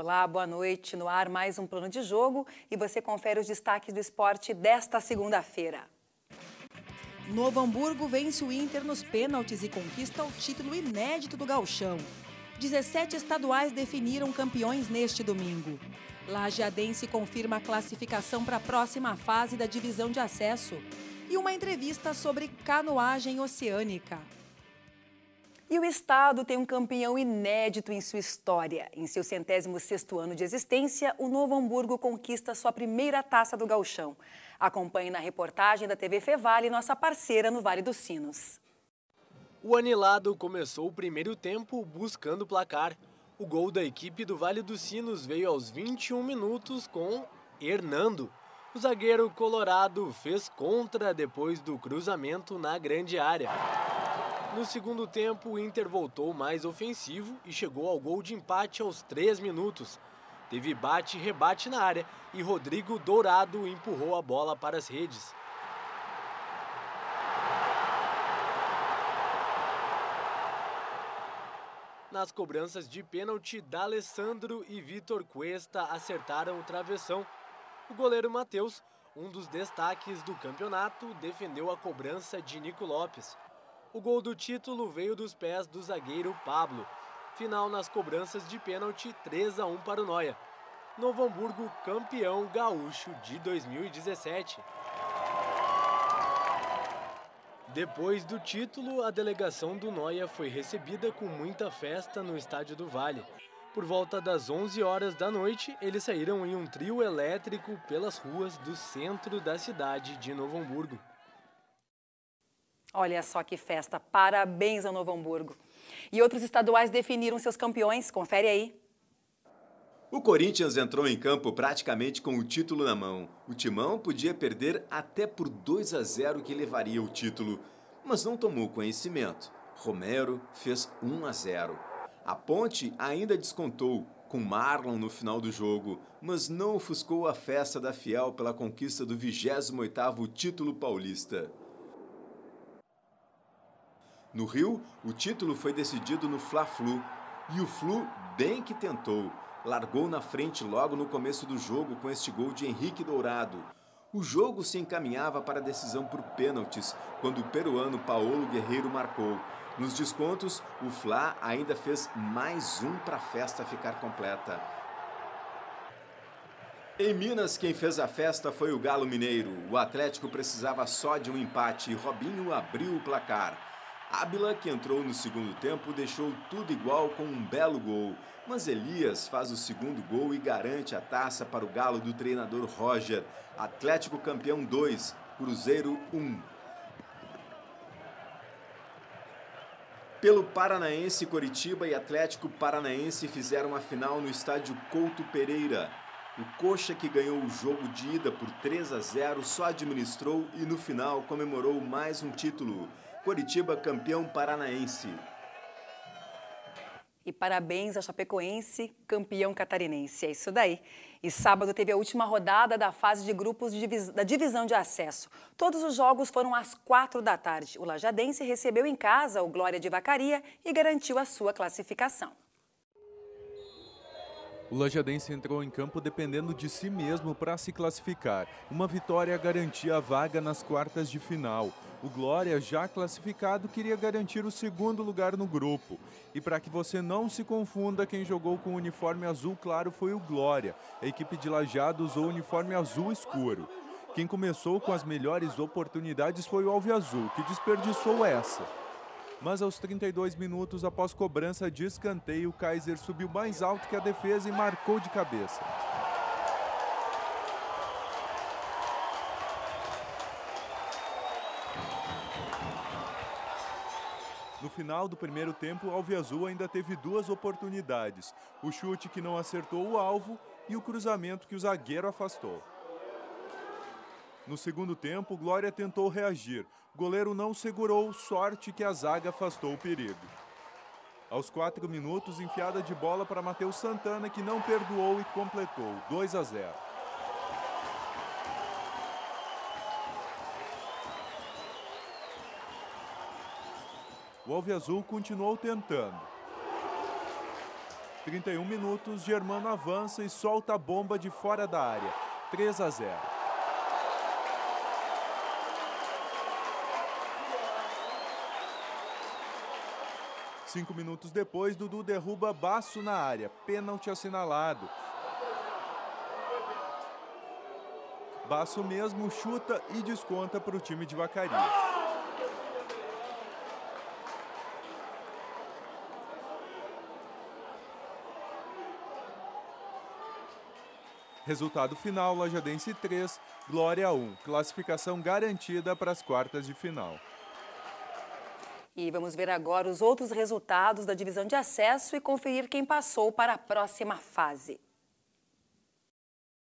Olá, boa noite. No ar, mais um plano de jogo e você confere os destaques do esporte desta segunda-feira. Novo Hamburgo vence o Inter nos pênaltis e conquista o título inédito do Galchão. 17 estaduais definiram campeões neste domingo. Lajeadense confirma a classificação para a próxima fase da divisão de acesso. E uma entrevista sobre canoagem oceânica. E o Estado tem um campeão inédito em sua história. Em seu centésimo sexto ano de existência, o Novo Hamburgo conquista sua primeira taça do gauchão. Acompanhe na reportagem da TV Fevale, nossa parceira no Vale dos Sinos. O anilado começou o primeiro tempo buscando placar. O gol da equipe do Vale dos Sinos veio aos 21 minutos com Hernando. O zagueiro colorado fez contra depois do cruzamento na grande área. No segundo tempo, o Inter voltou mais ofensivo e chegou ao gol de empate aos 3 minutos. Teve bate e rebate na área e Rodrigo Dourado empurrou a bola para as redes. Nas cobranças de pênalti, D'Alessandro e Vitor Cuesta acertaram o travessão. O goleiro Matheus, um dos destaques do campeonato, defendeu a cobrança de Nico Lopes. O gol do título veio dos pés do zagueiro Pablo. Final nas cobranças de pênalti 3 a 1 para o Noia. Novo Hamburgo campeão gaúcho de 2017. Depois do título, a delegação do Noia foi recebida com muita festa no estádio do Vale. Por volta das 11 horas da noite, eles saíram em um trio elétrico pelas ruas do centro da cidade de Novo Hamburgo. Olha só que festa! Parabéns ao Novo Hamburgo. E outros estaduais definiram seus campeões. Confere aí. O Corinthians entrou em campo praticamente com o título na mão. O Timão podia perder até por 2 a 0 que levaria o título, mas não tomou conhecimento. Romero fez 1 a 0. A Ponte ainda descontou com Marlon no final do jogo, mas não ofuscou a festa da Fiel pela conquista do 28º título paulista. No Rio, o título foi decidido no Fla-Flu e o Flu bem que tentou. Largou na frente logo no começo do jogo com este gol de Henrique Dourado. O jogo se encaminhava para a decisão por pênaltis quando o peruano Paulo Guerreiro marcou. Nos descontos, o Fla ainda fez mais um para a festa ficar completa. Em Minas, quem fez a festa foi o Galo Mineiro. O Atlético precisava só de um empate e Robinho abriu o placar. Ábila, que entrou no segundo tempo, deixou tudo igual com um belo gol, mas Elias faz o segundo gol e garante a taça para o galo do treinador Roger. Atlético campeão 2, Cruzeiro 1. Um. Pelo Paranaense, Coritiba e Atlético Paranaense fizeram a final no estádio Couto Pereira. O Coxa, que ganhou o jogo de ida por 3 a 0, só administrou e no final comemorou mais um título. Coritiba campeão paranaense. E parabéns ao Chapecoense, campeão catarinense. É isso daí. E sábado teve a última rodada da fase de grupos de divis... da divisão de acesso. Todos os jogos foram às quatro da tarde. O Lajadense recebeu em casa o Glória de Vacaria e garantiu a sua classificação. O Lajadense entrou em campo dependendo de si mesmo para se classificar. Uma vitória garantia a vaga nas quartas de final. O Glória, já classificado, queria garantir o segundo lugar no grupo. E para que você não se confunda, quem jogou com o uniforme azul claro foi o Glória. A equipe de Lajado usou o uniforme azul escuro. Quem começou com as melhores oportunidades foi o Alviazul, que desperdiçou essa. Mas aos 32 minutos após cobrança de escanteio, o Kaiser subiu mais alto que a defesa e marcou de cabeça. No final do primeiro tempo, Alviazul ainda teve duas oportunidades: o chute que não acertou o alvo e o cruzamento que o zagueiro afastou. No segundo tempo, Glória tentou reagir. O goleiro não segurou, sorte que a zaga afastou o perigo. Aos quatro minutos, enfiada de bola para Matheus Santana, que não perdoou e completou 2 a 0. O Alve Azul continuou tentando. 31 minutos, Germano avança e solta a bomba de fora da área. 3 a 0. Cinco minutos depois, Dudu derruba Baço na área. Pênalti assinalado. Baço mesmo chuta e desconta para o time de Vacaria. Resultado final: Lajadense 3, Glória 1. Classificação garantida para as quartas de final. E vamos ver agora os outros resultados da divisão de acesso e conferir quem passou para a próxima fase.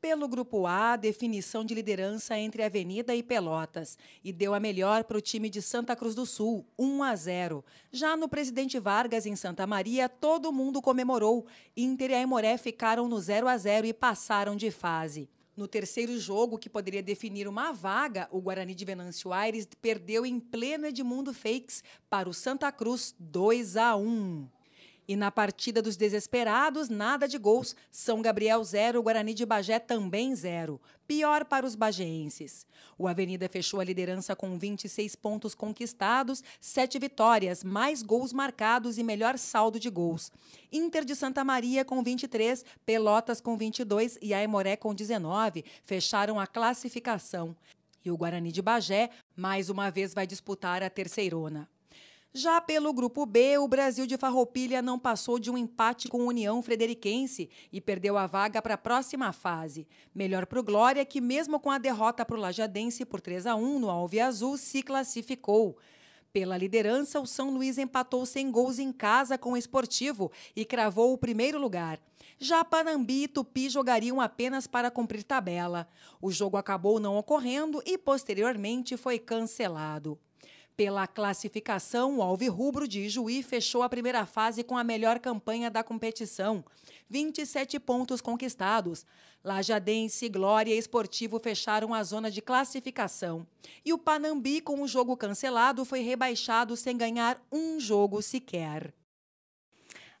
Pelo grupo A, definição de liderança entre Avenida e Pelotas e deu a melhor para o time de Santa Cruz do Sul, 1 a 0. Já no Presidente Vargas em Santa Maria, todo mundo comemorou. Inter e Aimoré ficaram no 0 a 0 e passaram de fase. No terceiro jogo, que poderia definir uma vaga, o Guarani de Venâncio Aires perdeu em pleno Edmundo Fakes para o Santa Cruz 2 a 1. E na partida dos desesperados, nada de gols. São Gabriel 0, Guarani de Bagé também 0. Pior para os bagienses. O Avenida fechou a liderança com 26 pontos conquistados, 7 vitórias, mais gols marcados e melhor saldo de gols. Inter de Santa Maria com 23, Pelotas com 22 e Aimoré com 19 fecharam a classificação. E o Guarani de Bagé, mais uma vez, vai disputar a terceirona. Já pelo grupo B, o Brasil de Farroupilha não passou de um empate com a União Frederiquense e perdeu a vaga para a próxima fase. Melhor para o Glória, que mesmo com a derrota para o Lajadense por 3 a 1 no Alve Azul, se classificou. Pela liderança, o São Luís empatou sem gols em casa com o Esportivo e cravou o primeiro lugar. Já Panambi e Tupi jogariam apenas para cumprir tabela. O jogo acabou não ocorrendo e posteriormente foi cancelado. Pela classificação, o Alvirrubro de Juí fechou a primeira fase com a melhor campanha da competição. 27 pontos conquistados. Lajadense, Glória e Esportivo fecharam a zona de classificação. E o Panambi, com o jogo cancelado, foi rebaixado sem ganhar um jogo sequer.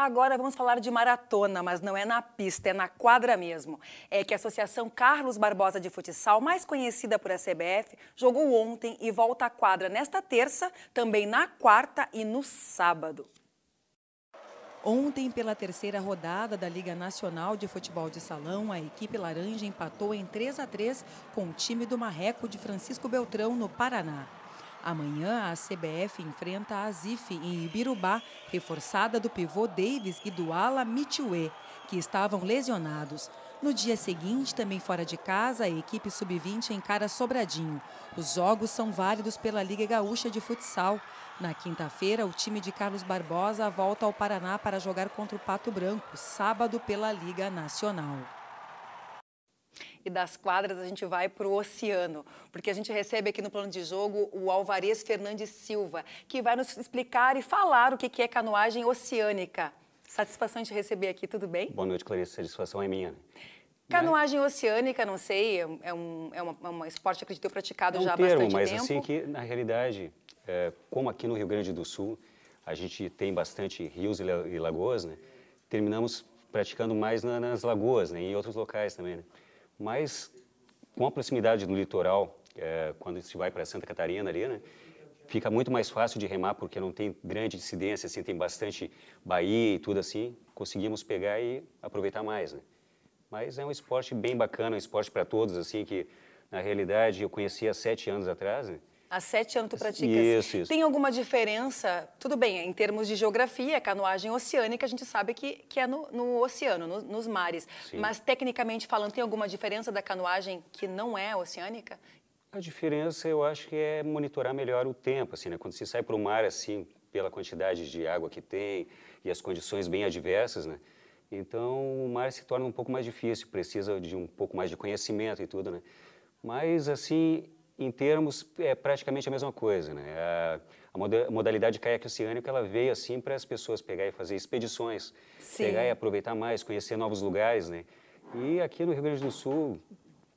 Agora vamos falar de maratona, mas não é na pista, é na quadra mesmo. É que a Associação Carlos Barbosa de Futsal, mais conhecida por a CBF, jogou ontem e volta à quadra nesta terça, também na quarta e no sábado. Ontem, pela terceira rodada da Liga Nacional de Futebol de Salão, a equipe laranja empatou em 3 a 3 com o time do Marreco de Francisco Beltrão, no Paraná. Amanhã, a CBF enfrenta a Zife em Ibirubá, reforçada do pivô Davis e do ala Mitchue, que estavam lesionados. No dia seguinte, também fora de casa, a equipe sub-20 encara Sobradinho. Os jogos são válidos pela Liga Gaúcha de Futsal. Na quinta-feira, o time de Carlos Barbosa volta ao Paraná para jogar contra o Pato Branco, sábado pela Liga Nacional e das quadras a gente vai para o oceano, porque a gente recebe aqui no plano de jogo o Alvarez Fernandes Silva, que vai nos explicar e falar o que é canoagem oceânica. Satisfação de receber aqui, tudo bem? Boa noite, Clarice. Satisfação é minha. Né? Canoagem oceânica, não sei, é um, é que é é um esporte, acredito, praticado é um já há bastante mas assim, tempo. mas assim que, na realidade, é, como aqui no Rio Grande do Sul, a gente tem bastante rios e lagoas, né? Terminamos praticando mais na, nas lagoas, né? E em outros locais também, né? mas com a proximidade do litoral, é, quando se vai para Santa Catarina ali, né, fica muito mais fácil de remar porque não tem grande incidência, assim, tem bastante baía e tudo assim, conseguimos pegar e aproveitar mais, né? Mas é um esporte bem bacana, um esporte para todos, assim, que na realidade eu conheci há sete anos atrás, né? Há sete anos tu praticas. Isso, isso. Tem alguma diferença? Tudo bem, em termos de geografia, canoagem oceânica, a gente sabe que, que é no, no oceano, no, nos mares. Sim. Mas, tecnicamente falando, tem alguma diferença da canoagem que não é oceânica? A diferença, eu acho que é monitorar melhor o tempo, assim, né? Quando você sai para o mar, assim, pela quantidade de água que tem e as condições bem adversas, né? Então, o mar se torna um pouco mais difícil, precisa de um pouco mais de conhecimento e tudo, né? Mas, assim, em termos, é praticamente a mesma coisa. Né? É, a, a modalidade de caiaque oceânico ela veio assim para as pessoas pegar e fazer expedições, Sim. pegar e aproveitar mais, conhecer novos lugares. Né? E aqui no Rio Grande do Sul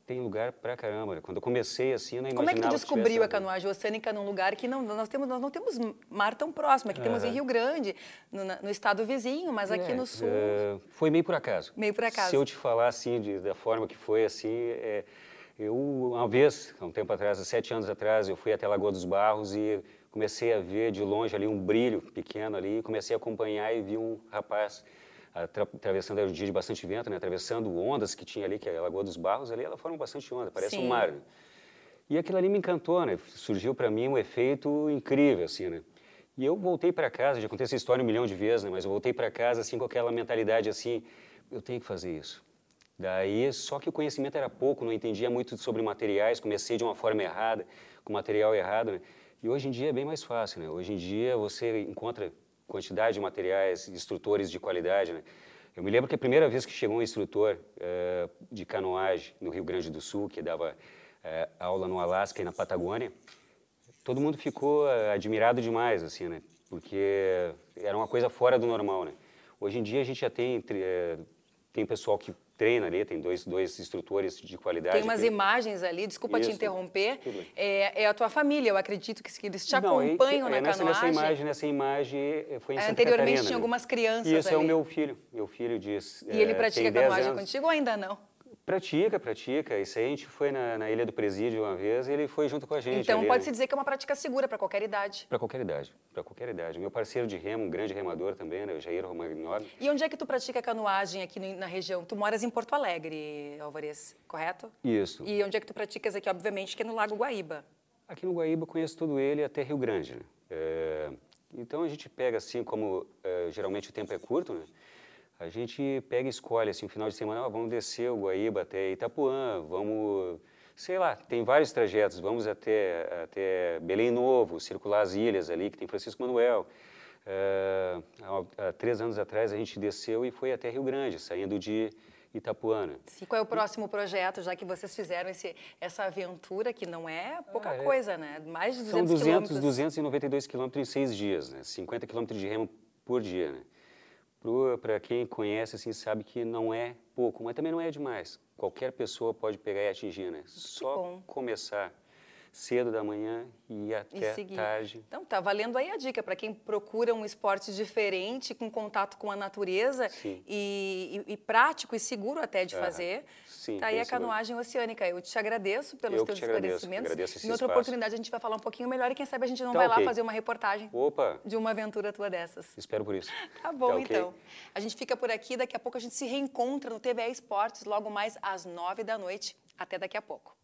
tem lugar pra caramba. Quando eu comecei assim, eu não imaginava Como é que tu descobriu que a canoagem oceânica num lugar que não, nós, temos, nós não temos mar tão próximo? Aqui é uhum. temos em Rio Grande, no, no estado vizinho, mas é, aqui no sul... Uh, foi meio por acaso. Meio por acaso. Se eu te falar assim, de, da forma que foi, assim... É, eu, uma vez, há um tempo atrás, há sete anos atrás, eu fui até Lagoa dos Barros e comecei a ver de longe ali um brilho pequeno ali, comecei a acompanhar e vi um rapaz atravessando era um dia de bastante vento, né? atravessando ondas que tinha ali, que é a Lagoa dos Barros, ali ela forma bastante onda, parece Sim. um mar. Né. E aquilo ali me encantou, né? Surgiu para mim um efeito incrível, assim, né? E eu voltei para casa, já contei essa história um milhão de vezes, né? Mas eu voltei para casa, assim, com aquela mentalidade, assim, eu tenho que fazer isso. Daí, só que o conhecimento era pouco, não entendia muito sobre materiais, comecei de uma forma errada, com material errado, né? E hoje em dia é bem mais fácil, né? Hoje em dia você encontra quantidade de materiais, instrutores de qualidade, né? Eu me lembro que a primeira vez que chegou um instrutor uh, de canoagem no Rio Grande do Sul, que dava uh, aula no Alasca e na Patagônia, todo mundo ficou uh, admirado demais, assim, né? Porque era uma coisa fora do normal, né? Hoje em dia a gente já tem, tem pessoal que treina ali, tem dois, dois instrutores de qualidade. Tem umas que... imagens ali, desculpa Isso, te interromper, é, é, a tua família, eu acredito que eles te Não, é acompanham é, na é, nessa, canoagem. Nessa imagem, nessa imagem eh, foi em Santa Anteriormente Catarina, tinha né? algumas crianças Isso ali. é o meu filho, meu filho diz... E ele eh, pratica canoagem anos. contigo ou ainda não? Pratica, pratica. Isso aí a gente foi na, na Ilha do Presídio uma vez e ele foi junto com a gente. Então pode-se dizer que é uma prática segura para qualquer idade. Para qualquer idade, para qualquer idade. Meu parceiro de remo, um grande remador também, né, o Jair Romagnoli. E onde é que tu pratica canoagem aqui no, na região? Tu moras em Porto Alegre, Alvarez, correto? Isso. E onde é que tu praticas aqui? Obviamente que é no Lago Guaíba. Aqui no Guaíba conheço todo ele até Rio Grande. Né? É... Então a gente pega assim, como é, geralmente o tempo é curto, né? A gente pega e escolhe, assim, final de semana, ó, ah, vamos descer o Guaíba até Itapuã, vamos, sei lá, tem vários trajetos, vamos até, até Belém Novo, circular as ilhas ali, que tem Francisco Manuel. há, eh, há, três anos atrás a gente desceu e foi até Rio Grande, saindo de Itapuana. Né? Sim, qual é o próximo projeto, já que vocês fizeram esse, essa aventura, que não é pouca ah, é. coisa, né? Mais de 200 São 200, quilômetros. 292 quilômetros em seis dias, né? 50 quilômetros de remo por dia, né? para quem conhece, assim, sabe que não é pouco, mas também não é demais. Qualquer pessoa pode pegar e atingir, né? Só começar cedo da manhã e até e tarde. Então tá valendo aí a dica para quem procura um esporte diferente, com contato com a natureza e, e, e, prático e seguro até de é, fazer. Sim, tá aí a canoagem oceânica. Eu te agradeço pelos Eu teus te agradeço, esclarecimentos. Agradeço, agradeço em outra espaço. oportunidade a gente vai falar um pouquinho melhor e quem sabe a gente não tá vai okay. lá fazer uma reportagem Opa. de uma aventura tua dessas. Espero por isso. Tá bom tá então. Okay. A gente fica por aqui, daqui a pouco a gente se reencontra no TBA Esportes logo mais às nove da noite. Até daqui a pouco.